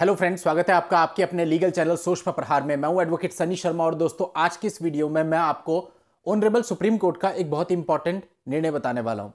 hello friends स्वागत है आपका आपके अपने लीगल चैनल सोश पर प्रहार में मैं हूं एडवोकेट सनी शर्मा और दोस्तों आज की इस वीडियो में मैं आपको ऑनरेबल सुप्रीम कोर्ट का एक बहुत इंपॉर्टेंट निर्णय बताने वाला हूं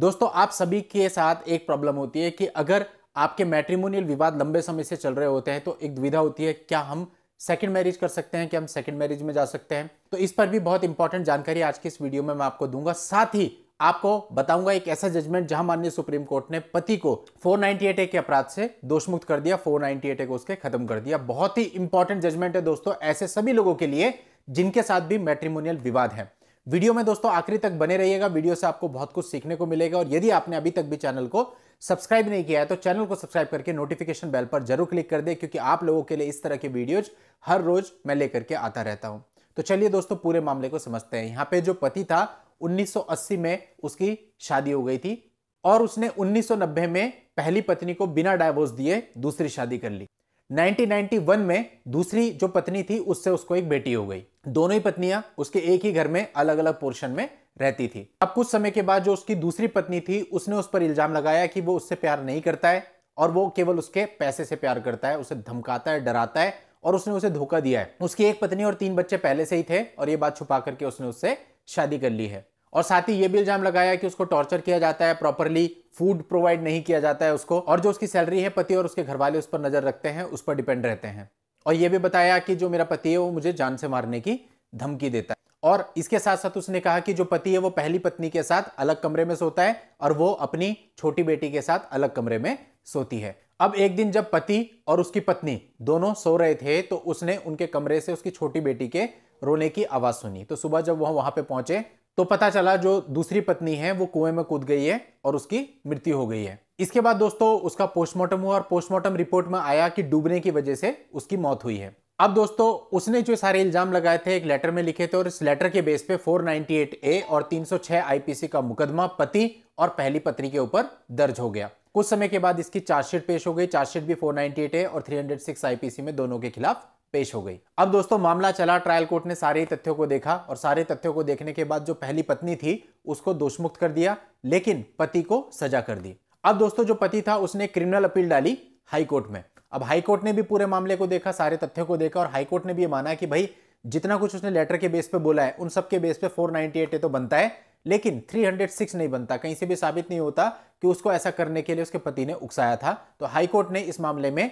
दोस्तों आप सभी के साथ एक प्रॉब्लम होती है कि अगर आपके मैट्रिमोनियल विवाद लंबे समय से चल रहे होते हैं तो एक दुविधा होती है क्या हम सेकेंड मैरिज कर सकते हैं क्या हम सेकेंड मैरिज में जा सकते हैं तो इस पर भी बहुत इंपॉर्टेंट जानकारी आज की इस वीडियो में मैं आपको दूंगा साथ ही आपको बताऊंगा एक ऐसा जजमेंट जहां माननीय सुप्रीम कोर्ट ने पति को 498 ए के अपराध से दोषमुक्त कर दिया 498 ए को उसके खत्म कर दिया बहुत ही इंपॉर्टेंट जजमेंट है दोस्तों ऐसे सभी लोगों के लिए जिनके साथ भी मैट्रिमोनियल विवाद है वीडियो में दोस्तों आखिरी तक बने रहिएगा वीडियो से आपको बहुत कुछ सीखने को मिलेगा और यदि आपने अभी तक भी चैनल को सब्सक्राइब नहीं किया है तो चैनल को सब्सक्राइब करके नोटिफिकेशन बेल पर जरूर क्लिक कर दे क्योंकि आप लोगों के लिए इस तरह के वीडियोज हर रोज मैं लेकर के आता रहता हूं तो चलिए दोस्तों पूरे मामले को समझते हैं यहाँ पे जो पति था 1980 में उसकी शादी हो गई थी और उसने 1990 में पहली पत्नी को बिना डायवोर्स दिए दूसरी शादी कर ली 1991 में दूसरी जो पत्नी थी उससे उसको एक बेटी हो गई दोनों ही पत्नियां उसके एक ही घर में अलग अलग पोर्शन में रहती थी अब कुछ समय के बाद जो उसकी दूसरी पत्नी थी उसने उस पर इल्जाम लगाया कि वो उससे प्यार नहीं करता है और वो केवल उसके पैसे से प्यार करता है उसे धमकाता है डराता है और उसने उसे धोखा दिया है उसकी एक पत्नी और तीन बच्चे पहले से ही थे और ये बात छुपा करके उसने उससे शादी कर ली है और साथ ही ये भी इल्जाम लगाया कि उसको टॉर्चर किया जाता है प्रॉपरली फूड प्रोवाइड नहीं किया जाता है उसको और जो उसकी सैलरी है पति और उसके घर वाले उस पर नज़र रखते हैं उस पर डिपेंड रहते हैं और ये भी बताया कि जो मेरा पति है वो मुझे जान से मारने की धमकी देता है और इसके साथ साथ उसने कहा कि जो पति है वो पहली पत्नी के साथ अलग कमरे में सोता है और वो अपनी छोटी बेटी के साथ अलग कमरे में सोती है अब एक दिन जब पति और उसकी पत्नी दोनों सो रहे थे तो उसने उनके कमरे से उसकी छोटी बेटी के रोने की आवाज़ सुनी तो सुबह जब वह वहां पे पहुंचे तो पता चला जो दूसरी पत्नी है वो कुएं में कूद गई है और उसकी मृत्यु हो गई है इसके बाद दोस्तों उसका पोस्टमार्टम हुआ और पोस्टमार्टम रिपोर्ट में आया कि डूबने की वजह से उसकी मौत हुई है अब दोस्तों उसने जो सारे इल्जाम लगाए थे एक लेटर में लिखे थे और इस लेटर के बेस पे 498 ए और 306 आईपीसी का मुकदमा पति और पहली पत्नी के ऊपर दर्ज हो गया कुछ समय के बाद इसकी चार्जशीट पेश हो गई चार्जशीट भी 498 ए और 306 आईपीसी में दोनों के खिलाफ पेश हो गई अब दोस्तों मामला चला ट्रायल कोर्ट ने सारे तथ्यों को देखा और सारे तथ्यों को देखने के बाद जो पहली पत्नी थी उसको दोषमुक्त कर दिया लेकिन पति को सजा कर दी अब दोस्तों जो पति था उसने क्रिमिनल अपील डाली हाईकोर्ट में अब हाईकोर्ट ने भी पूरे मामले को देखा सारे तथ्यों को देखा और हाईकोर्ट ने भी ये माना कि भाई जितना कुछ उसने लेटर के बेस पे बोला है उन सब के बेस पे 498 तो बनता है लेकिन 306 नहीं बनता कहीं से भी साबित नहीं होता कि उसको ऐसा करने के लिए उसके पति ने उकसाया था तो हाईकोर्ट ने इस मामले में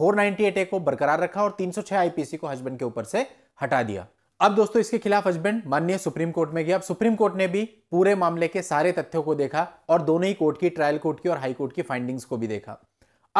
498A को बरकरार रखा और 306 आईपीसी को हस्बैंड के ऊपर से हटा दिया अब दोस्तों इसके खिलाफ हस्बैंड माननीय सुप्रीम कोर्ट में गया अब सुप्रीम कोर्ट ने भी पूरे मामले के सारे तथ्यों को देखा और दोनों ही कोर्ट की ट्रायल कोर्ट की और हाई कोर्ट की फाइंडिंग्स को भी देखा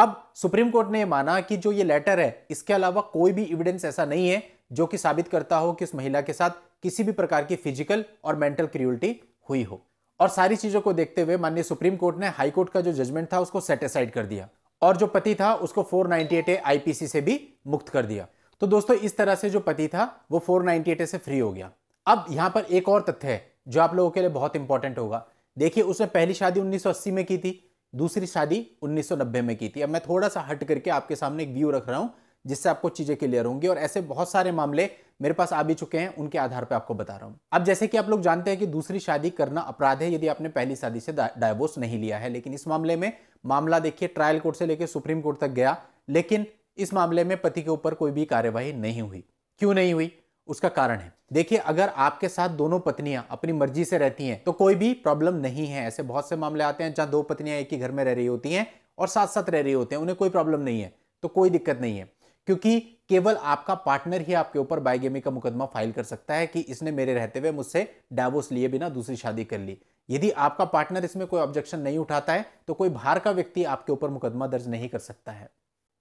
अब सुप्रीम कोर्ट ने माना कि जो ये लेटर है इसके अलावा कोई भी एविडेंस ऐसा नहीं है जो कि साबित करता हो कि उस महिला के साथ किसी भी प्रकार की फिजिकल और मेंटल क्रियोलिटी हुई हो और सारी चीजों को देखते हुए माननीय सुप्रीम कोर्ट ने हाईकोर्ट का जो जजमेंट था उसको सेटिसाइड कर दिया और जो पति था उसको 498 ए आईपीसी से भी मुक्त कर दिया तो दोस्तों इस तरह से जो पति था वो 498 ए से फ्री हो गया अब यहाँ पर एक और तथ्य है जो आप लोगों के लिए बहुत इंपॉर्टेंट होगा देखिए उसने पहली शादी 1980 में की थी दूसरी शादी 1990 में की थी अब मैं थोड़ा सा हट करके आपके सामने एक व्यू रख रहा हूँ जिससे आपको चीज़ें क्लियर होंगी और ऐसे बहुत सारे मामले मेरे पास आ भी चुके हैं उनके आधार पर आपको बता रहा हूं अब जैसे कि आप लोग जानते हैं कि दूसरी शादी करना अपराध है यदि आपने पहली शादी से डायवोर्स नहीं लिया है लेकिन इस मामले में मामला देखिए ट्रायल कोर्ट से लेकर सुप्रीम कोर्ट तक गया लेकिन इस मामले में पति के ऊपर कोई भी कार्यवाही नहीं हुई क्यों नहीं हुई उसका कारण है देखिए अगर आपके साथ दोनों पत्नियां अपनी मर्जी से रहती हैं तो कोई भी प्रॉब्लम नहीं है ऐसे बहुत से मामले आते हैं जहां दो पत्नियां एक ही घर में रह रही होती हैं और साथ साथ रह रही होते हैं उन्हें कोई प्रॉब्लम नहीं है तो कोई दिक्कत नहीं है क्योंकि केवल आपका पार्टनर ही आपके ऊपर बायगेमी का मुकदमा फाइल कर सकता है कि इसने मेरे रहते हुए मुझसे डावोस लिए बिना दूसरी शादी कर ली यदि आपका पार्टनर इसमें कोई ऑब्जेक्शन नहीं उठाता है तो कोई बाहर का व्यक्ति आपके ऊपर मुकदमा दर्ज नहीं कर सकता है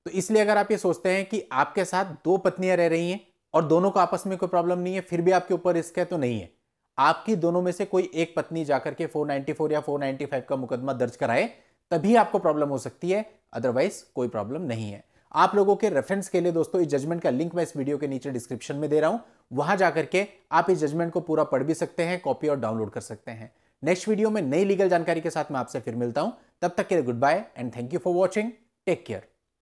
तो इसलिए अगर आप ये सोचते हैं कि आपके साथ दो पत्नियां रह रही हैं और दोनों को आपस में कोई प्रॉब्लम नहीं है फिर भी आपके ऊपर रिस्क है तो नहीं है आपकी दोनों में से कोई एक पत्नी जाकर के 494 या 495 का मुकदमा दर्ज कराए तभी आपको प्रॉब्लम हो सकती है अदरवाइज कोई प्रॉब्लम नहीं है आप लोगों के रेफरेंस के लिए दोस्तों इस जजमेंट का लिंक मैं इस वीडियो के नीचे डिस्क्रिप्शन में दे रहा हूं वहां जाकर के आप इस जजमेंट को पूरा पढ़ भी सकते हैं कॉपी और डाउनलोड कर सकते हैं नेक्स्ट वीडियो में नई लीगल जानकारी के साथ मैं आपसे फिर मिलता हूं तब तक के लिए goodbye and thank you for watching take care